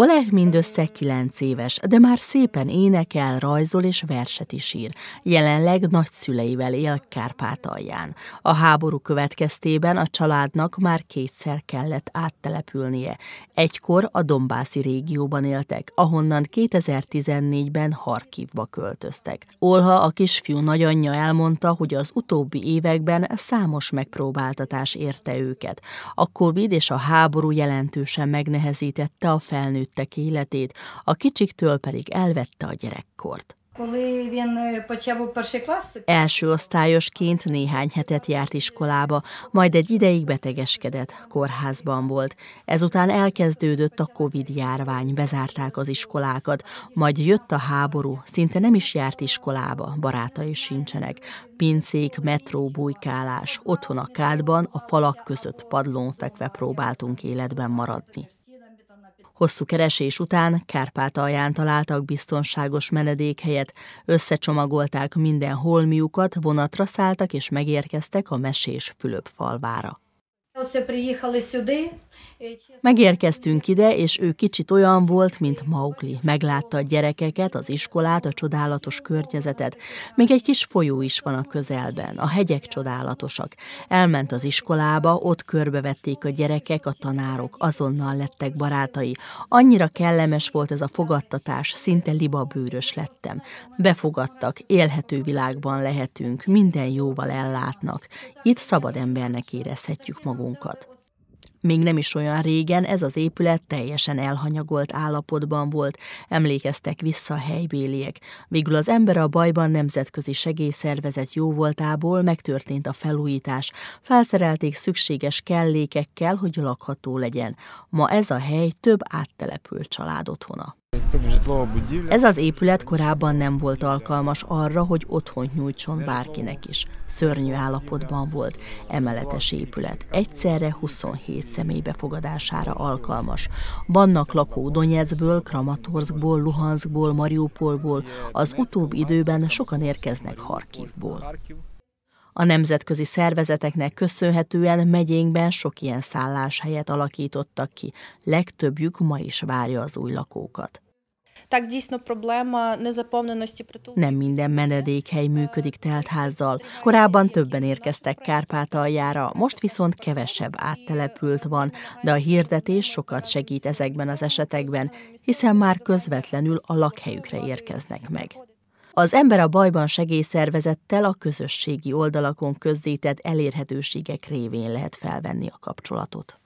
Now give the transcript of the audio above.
Oleg mindössze 9 éves, de már szépen énekel, rajzol és verset is ír. Jelenleg nagyszüleivel él Kárpátalján. A háború következtében a családnak már kétszer kellett áttelepülnie. Egykor a Dombászi régióban éltek, ahonnan 2014-ben Harkivba költöztek. Olha a kisfiú nagyanyja elmondta, hogy az utóbbi években számos megpróbáltatás érte őket. A Covid és a háború jelentősen megnehezítette a felnőtt megőrizték életét, a kicsiktől pedig elvette a gyerekkort. Első osztályosként néhány hetet járt iskolába, majd egy ideig betegeskedett, kórházban volt. Ezután elkezdődött a Covid-járvány, bezárták az iskolákat, majd jött a háború, szinte nem is járt iskolába, barátai sincsenek. Pincék, metró, bujkálás, otthon a kádban, a falak között padlón fekve próbáltunk életben maradni. Hosszú keresés után Kárpátalján találtak biztonságos menedékhelyet, összecsomagolták minden holmiukat, vonatra szálltak és megérkeztek a mesés Fülöp falvára. Megérkeztünk ide, és ő kicsit olyan volt, mint Maugli. Meglátta a gyerekeket, az iskolát, a csodálatos környezetet. Még egy kis folyó is van a közelben, a hegyek csodálatosak. Elment az iskolába, ott körbevették a gyerekek, a tanárok, azonnal lettek barátai. Annyira kellemes volt ez a fogadtatás, szinte libabőrös lettem. Befogadtak, élhető világban lehetünk, minden jóval ellátnak. Itt szabad embernek érezhetjük magunkat. Még nem is olyan régen ez az épület teljesen elhanyagolt állapotban volt, emlékeztek vissza a helybéliek. Végül az ember a bajban nemzetközi segélyszervezet jóvoltából megtörtént a felújítás. Felszerelték szükséges kellékekkel, hogy lakható legyen. Ma ez a hely több áttelepült család otthona. Ez az épület korábban nem volt alkalmas arra, hogy otthont nyújtson bárkinek is. Szörnyű állapotban volt. Emeletes épület. Egyszerre 27 személy befogadására alkalmas. Vannak lakó Donetszből, Kramatorskból, Luhanskból, Mariupolból, az utóbbi időben sokan érkeznek Harkivból. A nemzetközi szervezeteknek köszönhetően megyénkben sok ilyen szálláshelyet alakítottak ki, legtöbbjük ma is várja az új lakókat. Nem minden menedékhely működik teltházzal. Korábban többen érkeztek Kárpátaljára, most viszont kevesebb áttelepült van, de a hirdetés sokat segít ezekben az esetekben, hiszen már közvetlenül a lakhelyükre érkeznek meg. Az Ember a Bajban segélyszervezettel a közösségi oldalakon közzétett elérhetőségek révén lehet felvenni a kapcsolatot.